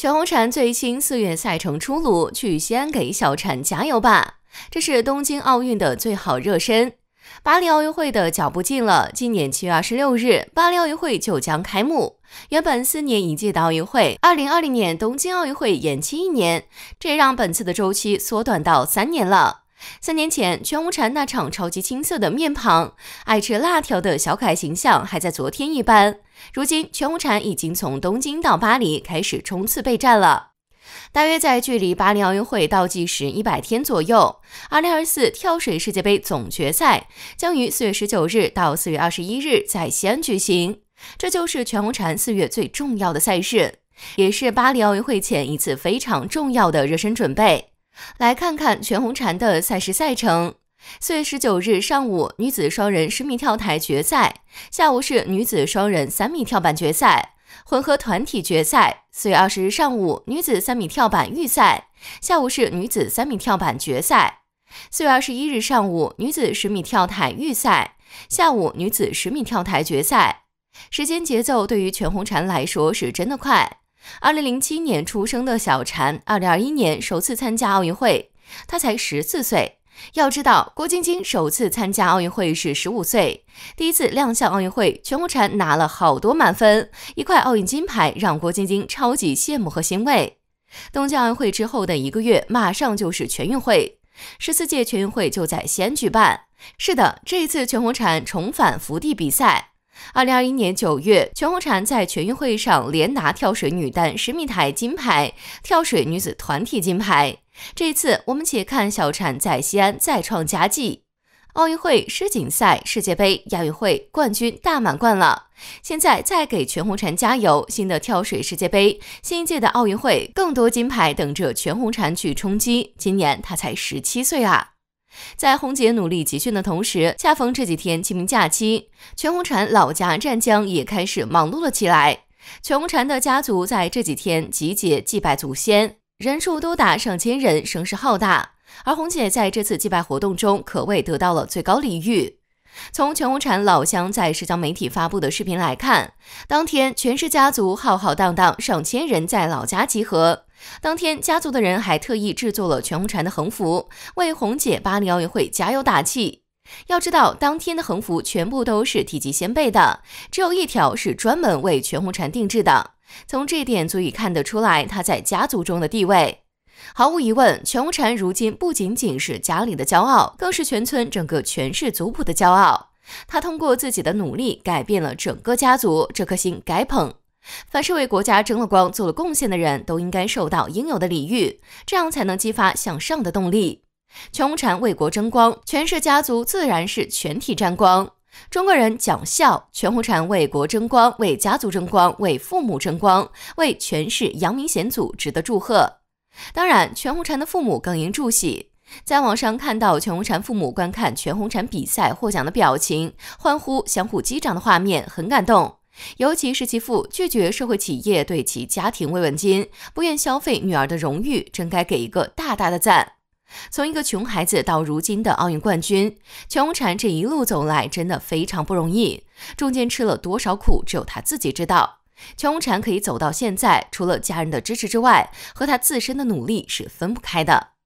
全红婵最新四月赛程出炉，去西安给小婵加油吧！这是东京奥运的最好热身。巴黎奥运会的脚步近了，今年七月二十六日，巴黎奥运会就将开幕。原本四年一届的奥运会，二零二零年东京奥运会延期一年，这让本次的周期缩短到三年了。三年前，全红婵那场超级青涩的面庞、爱吃辣条的小可爱形象还在昨天一般。如今，全红婵已经从东京到巴黎开始冲刺备战了。大约在距离巴黎奥运会倒计时一百天左右，2024跳水世界杯总决赛将于4月19日到4月21日在西安举行。这就是全红婵四月最重要的赛事，也是巴黎奥运会前一次非常重要的热身准备。来看看全红婵的赛事赛程：四月十九日上午，女子双人十米跳台决赛；下午是女子双人三米跳板决赛、混合团体决赛。四月二十日上午，女子三米跳板预赛；下午是女子三米跳板决赛。四月二十一日上午，女子十米跳台预赛；下午女子十米跳台决赛。时间节奏对于全红婵来说是真的快。二零零七年出生的小婵，二零二一年首次参加奥运会，她才十四岁。要知道，郭晶晶首次参加奥运会是十五岁，第一次亮相奥运会，全红婵拿了好多满分，一块奥运金牌让郭晶晶超级羡慕和欣慰。东京奥运会之后的一个月，马上就是全运会，十四届全运会就在西安举办。是的，这一次全红婵重返福地比赛。二零二一年九月，全红婵在全运会上连拿跳水女单十米台金牌、跳水女子团体金牌。这次我们且看小婵在西安再创佳绩，奥运会、世锦赛、世界杯、亚运会冠军大满贯了。现在再给全红婵加油！新的跳水世界杯、新一届的奥运会，更多金牌等着全红婵去冲击。今年她才十七岁啊！在红姐努力集训的同时，恰逢这几天清明假期，全红婵老家湛江也开始忙碌了起来。全红婵的家族在这几天集结祭拜祖先，人数多达上千人，声势浩大。而红姐在这次祭拜活动中，可谓得到了最高礼遇。从全红婵老乡在社交媒体发布的视频来看，当天全氏家族浩浩荡荡上千人在老家集合。当天，家族的人还特意制作了全红婵的横幅，为红姐巴黎奥运会加油打气。要知道，当天的横幅全部都是提及先辈的，只有一条是专门为全红婵定制的。从这点足以看得出来，她在家族中的地位。毫无疑问，全红婵如今不仅仅是家里的骄傲，更是全村整个全氏族谱的骄傲。她通过自己的努力，改变了整个家族，这颗心该捧。凡是为国家争了光、做了贡献的人，都应该受到应有的礼遇，这样才能激发向上的动力。全红婵为国争光，全氏家族自然是全体沾光。中国人讲孝，全红婵为国争光、为家族争光、为父母争光、为全氏扬名显祖，值得祝贺。当然，全红婵的父母更应祝喜。在网上看到全红婵父母观看全红婵比赛获奖的表情、欢呼、相互击掌的画面，很感动。尤其是其父拒绝社会企业对其家庭慰问金，不愿消费女儿的荣誉，真该给一个大大的赞。从一个穷孩子到如今的奥运冠军全红婵，这一路走来真的非常不容易，中间吃了多少苦，只有他自己知道。全红婵可以走到现在，除了家人的支持之外，和他自身的努力是分不开的。